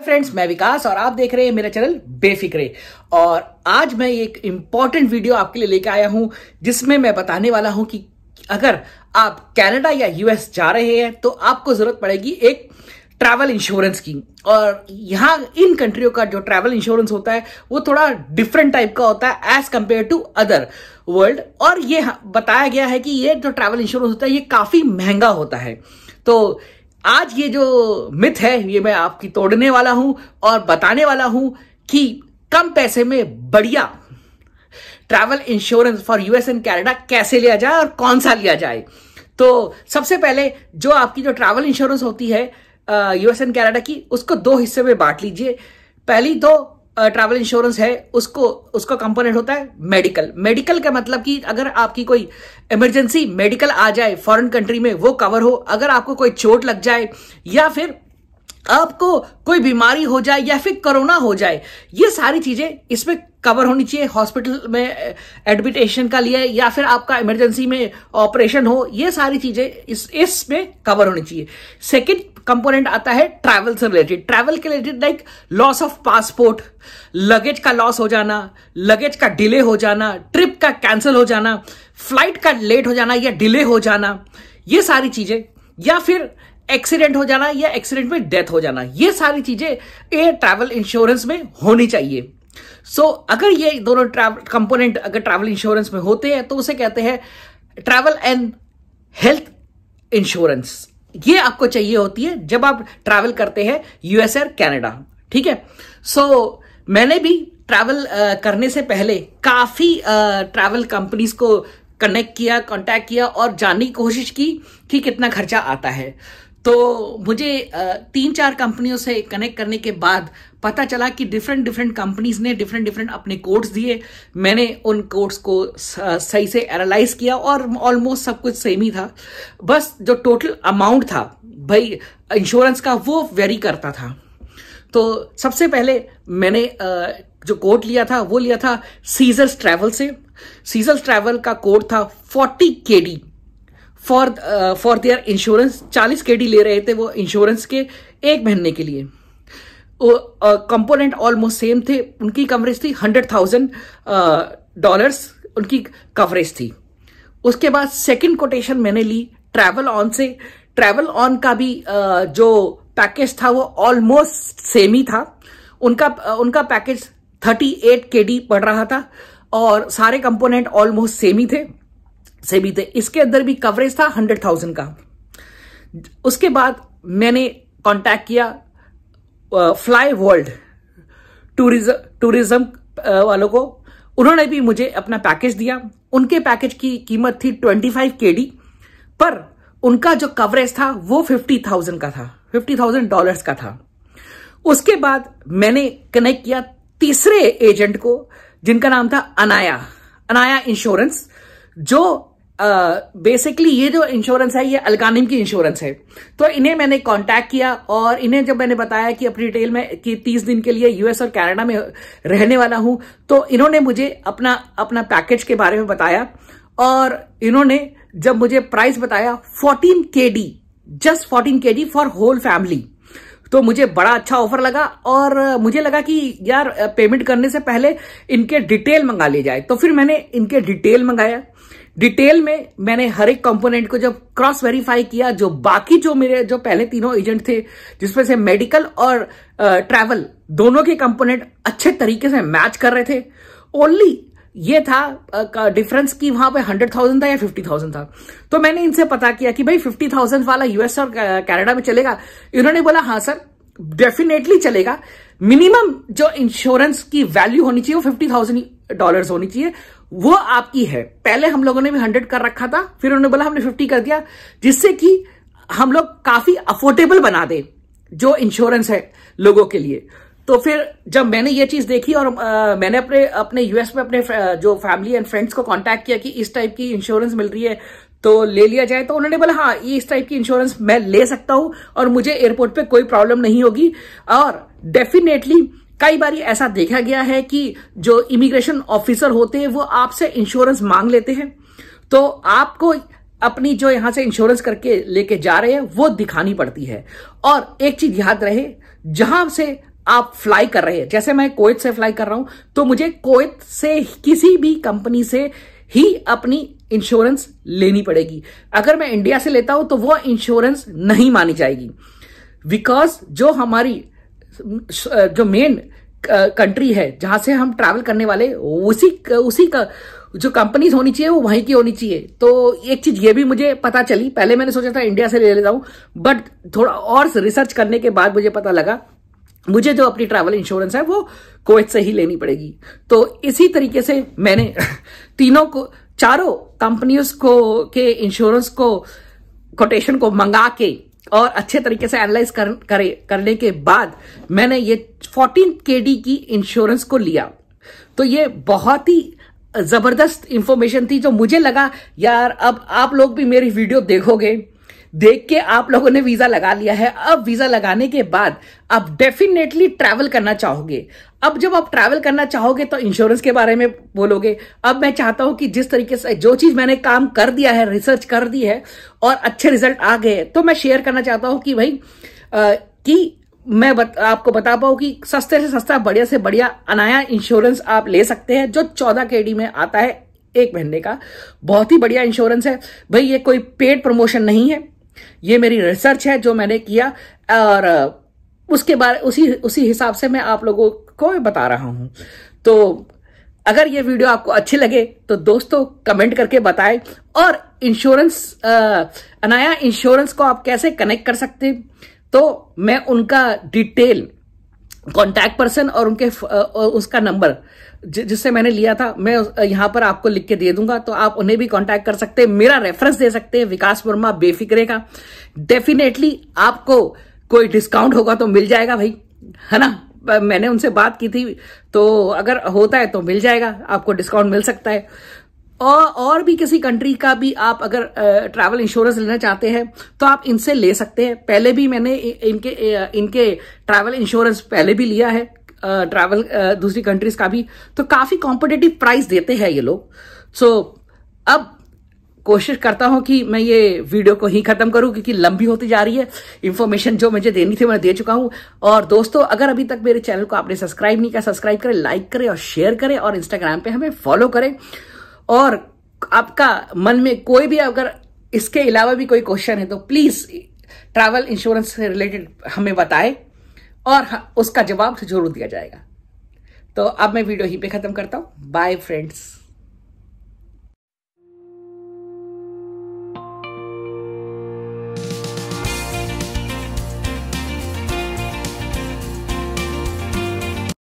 friends मैं विकास और आप देख रहे हैं मेरा चैनल बेफिक्रे और आज मैं एक इंपॉर्टेंट वीडियो आपके लिए लेके आया हूं जिसमें मैं बताने वाला हूं कि अगर आप कनाडा या यूएस जा रहे हैं तो आपको जरूरत पड़ेगी एक ट्रैवल इंश्योरेंस की और यहाँ इन कंट्रियों का जो ट्रैवल इंश्योरेंस होता है वो थोड़ा डिफरेंट टाइप का होता है as compare to other world और ये बताया गया है कि ये जो ट्रैवल इंश्योरेंस होता है ये काफी महंगा होता है तो आज ये जो मिथ है ये मैं आपकी तोड़ने वाला हूं और बताने वाला हूं कि कम पैसे में बढ़िया travel insurance for US and Canada कैसे लिया जाए और कौन सा लिया जाए तो सबसे पहले जो आपकी जो ट्रैवल इंश्योरेंस होती है यूएस एंड कैनेडा की उसको दो हिस्से में बांट लीजिए पहली दो ट्रैवल इंश्योरेंस है उसको उसका कंपोनेंट होता है मेडिकल मेडिकल का मतलब कि अगर आपकी कोई इमरजेंसी मेडिकल आ जाए फॉरेन कंट्री में वो कवर हो अगर आपको कोई चोट लग जाए या फिर आपको कोई बीमारी हो जाए या फिर कोरोना हो जाए ये सारी चीजें इसमें कवर होनी चाहिए हॉस्पिटल में एडमिटेशन का लिए या फिर आपका इमरजेंसी में ऑपरेशन हो ये सारी चीजें इस इसमें कवर होनी चाहिए सेकेंड कंपोनेंट आता है ट्रैवल से रिलेटेड ट्रैवल के related like loss of passport luggage का लॉस हो जाना लगेज का डिले हो जाना ट्रिप का कैंसिल हो जाना फ्लाइट का लेट हो जाना या डिले हो जाना ये सारी चीजें या फिर एक्सीडेंट हो जाना या एक्सीडेंट में डेथ हो जाना ये सारी चीजें एयर ट्रैवल इंश्योरेंस में होनी चाहिए सो so, अगर ये दोनों कंपोनेंट अगर ट्रैवल इंश्योरेंस में होते हैं तो उसे कहते हैं ट्रैवल एंड हेल्थ इंश्योरेंस ये आपको चाहिए होती है जब आप ट्रैवल करते हैं यूएसए और कैनेडा ठीक है सो so, मैंने भी ट्रैवल करने से पहले काफ़ी ट्रैवल कंपनीज को कनेक्ट किया कांटेक्ट किया और जानने की कोशिश की कि कितना खर्चा आता है तो मुझे तीन चार कंपनियों से कनेक्ट करने के बाद पता चला कि डिफरेंट डिफरेंट कंपनीज ने डिफरेंट डिफरेंट अपने कोड्स दिए मैंने उन कोड्स को सही से एनालाइज किया और ऑलमोस्ट सब कुछ सेम ही था बस जो टोटल अमाउंट था भाई इंश्योरेंस का वो वेरी करता था तो सबसे पहले मैंने जो कोड लिया था वो लिया था सीजर्स ट्रैवल से सीजर्स ट्रैवल का कोड था forty K D for for their insurance चालीस के डी ले रहे थे वो इंश्योरेंस के एक महीने के लिए कंपोनेंट ऑलमोस्ट सेम थे उनकी कवरेज थी हंड्रेड थाउजेंड डॉलर्स उनकी कवरेज थी उसके बाद सेकंड कोटेशन मैंने ली ट्रैवल ऑन से ट्रैवल ऑन का भी uh, जो पैकेज था वो ऑलमोस्ट सेम ही था उनका uh, उनका पैकेज 38 डी पड़ रहा था और सारे कंपोनेंट ऑलमोस्ट सेम ही थे सेम ही थे इसके अंदर भी कवरेज था हंड्रेड थाउजेंड का उसके बाद मैंने कांटेक्ट किया फ्लाई वर्ल्ड टूरिज्म टूरिज्म वालों को उन्होंने भी मुझे अपना पैकेज दिया उनके पैकेज की कीमत थी ट्वेंटी फाइव के डी पर उनका जो कवरेज था वो फिफ्टी थाउजेंड का था फिफ्टी थाउजेंड डॉलर्स का था उसके बाद मैंने कनेक्ट किया तीसरे एजेंट को जिनका नाम था अनाया अनाया इंश्योरेंस जो बेसिकली uh, ये जो इंश्योरेंस है ये अलकानिम की इंश्योरेंस है तो इन्हें मैंने कांटेक्ट किया और इन्हें जब मैंने बताया कि अपनी डिटेल में कि तीस दिन के लिए यूएस और कनाडा में रहने वाला हूं तो इन्होंने मुझे अपना अपना पैकेज के बारे में बताया और इन्होंने जब मुझे प्राइस बताया fourteen K D just fourteen K D for whole family तो मुझे बड़ा अच्छा ऑफर लगा और मुझे लगा कि यार पेमेंट करने से पहले इनके डिटेल मंगा ले जाए तो फिर मैंने इनके डिटेल मंगाया डिटेल में मैंने हर एक कंपोनेंट को जब क्रॉस वेरीफाई किया जो बाकी जो मेरे जो पहले तीनों एजेंट थे जिसमें से मेडिकल और ट्रैवल uh, दोनों के कंपोनेंट अच्छे तरीके से मैच कर रहे थे ओनली ये था डिफरेंस uh, कि वहां पे हंड्रेड थाउजेंड था या फिफ्टी थाउजेंड था तो मैंने इनसे पता किया कि भाई फिफ्टी थाउजेंड वाला यूएस और कैनेडा uh, में चलेगा इन्होंने बोला हाँ सर डेफिनेटली चलेगा मिनिमम जो इंश्योरेंस की वैल्यू होनी चाहिए वो फिफ्टी थाउजेंड डॉलर होनी चाहिए वो आपकी है पहले हम लोगों ने भी हंड्रेड कर रखा था फिर उन्होंने बोला हमने फिफ्टी कर दिया जिससे कि हम लोग काफी अफोर्डेबल बना दे जो इंश्योरेंस है लोगों के लिए तो फिर जब मैंने ये चीज देखी और आ, मैंने अपने अपने यूएस में अपने जो फैमिली एंड फ्रेंड्स को कांटेक्ट किया कि इस टाइप की इंश्योरेंस मिल रही है तो ले लिया जाए तो उन्होंने बोला हाँ ये इस टाइप की इंश्योरेंस मैं ले सकता हूं और मुझे एयरपोर्ट पे कोई प्रॉब्लम नहीं होगी और डेफिनेटली कई बार ऐसा देखा गया है कि जो इमिग्रेशन ऑफिसर होते हैं वो आपसे इंश्योरेंस मांग लेते हैं तो आपको अपनी जो यहां से इंश्योरेंस करके लेके जा रहे हैं वो दिखानी पड़ती है और एक चीज याद रहे जहां से आप फ्लाई कर रहे हैं जैसे मैं कोयत से फ्लाई कर रहा हूं तो मुझे कोयत से किसी भी कंपनी से ही अपनी इंश्योरेंस लेनी पड़ेगी अगर मैं इंडिया से लेता हूं तो वो इंश्योरेंस नहीं मानी जाएगी बिकॉज जो हमारी जो मेन कंट्री uh, है जहां से हम ट्रैवल करने वाले उसी उसी का जो कंपनीज होनी चाहिए वो वहीं की होनी चाहिए तो एक चीज ये भी मुझे पता चली पहले मैंने सोचा था इंडिया से ले लेता हूं बट थोड़ा और रिसर्च करने के बाद मुझे पता लगा मुझे जो अपनी ट्रैवल इंश्योरेंस है वो कोविड से ही लेनी पड़ेगी तो इसी तरीके से मैंने तीनों को चारों कंपनियों को के इंश्योरेंस को कोटेशन को मंगा के और अच्छे तरीके से एनालाइज कर, करे करने के बाद मैंने ये के डी की इंश्योरेंस को लिया तो ये बहुत ही जबरदस्त इंफॉर्मेशन थी जो मुझे लगा यार अब आप लोग भी मेरी वीडियो देखोगे देख के आप लोगों ने वीजा लगा लिया है अब वीजा लगाने के बाद आप डेफिनेटली ट्रैवल करना चाहोगे अब जब आप ट्रैवल करना चाहोगे तो इंश्योरेंस के बारे में बोलोगे अब मैं चाहता हूं कि जिस तरीके से जो चीज मैंने काम कर दिया है रिसर्च कर दी है और अच्छे रिजल्ट आ गए तो मैं शेयर करना चाहता हूं कि भाई आ, कि मैं बत, आपको बता पाऊँ कि सस्ते से सस्ता बढ़िया से बढ़िया अनाया इंश्योरेंस आप ले सकते हैं जो चौदह के में आता है एक महीने का बहुत ही बढ़िया इंश्योरेंस है भाई ये कोई पेड प्रमोशन नहीं है ये मेरी रिसर्च है जो मैंने किया और उसके बारे उसी उसी हिसाब से मैं आप लोगों को बता रहा हूं तो अगर ये वीडियो आपको अच्छी लगे तो दोस्तों कमेंट करके बताएं और इंश्योरेंस अनाया इंश्योरेंस को आप कैसे कनेक्ट कर सकते तो मैं उनका डिटेल कॉन्टैक्ट पर्सन और उनके उसका नंबर जिससे मैंने लिया था मैं यहां पर आपको लिख के दे दूंगा तो आप उन्हें भी कॉन्टैक्ट कर सकते हैं मेरा रेफरेंस दे सकते हैं विकास वर्मा बेफिक्रे का डेफिनेटली आपको कोई डिस्काउंट होगा तो मिल जाएगा भाई है ना मैंने उनसे बात की थी तो अगर होता है तो मिल जाएगा आपको डिस्काउंट मिल सकता है और और भी किसी कंट्री का भी आप अगर ट्रैवल इंश्योरेंस लेना चाहते हैं तो आप इनसे ले सकते हैं पहले भी मैंने इनके इनके ट्रैवल इंश्योरेंस पहले भी लिया है ट्रैवल दूसरी कंट्रीज का भी तो काफी कॉम्पिटेटिव प्राइस देते हैं ये लोग सो so, अब कोशिश करता हूं कि मैं ये वीडियो को ही खत्म करूं क्योंकि लंबी होती जा रही है इन्फॉर्मेशन जो मुझे देनी थी मैं दे चुका हूं और दोस्तों अगर अभी तक मेरे चैनल को आपने सब्सक्राइब नहीं किया सब्सक्राइब करें लाइक करें और शेयर करें और इंस्टाग्राम पे हमें फॉलो करें और आपका मन में कोई भी अगर इसके अलावा भी कोई क्वेश्चन है तो प्लीज ट्रैवल इंश्योरेंस से रिलेटेड हमें बताएं और उसका जवाब जरूर दिया जाएगा तो अब मैं वीडियो ही पे खत्म करता हूं बाय फ्रेंड्स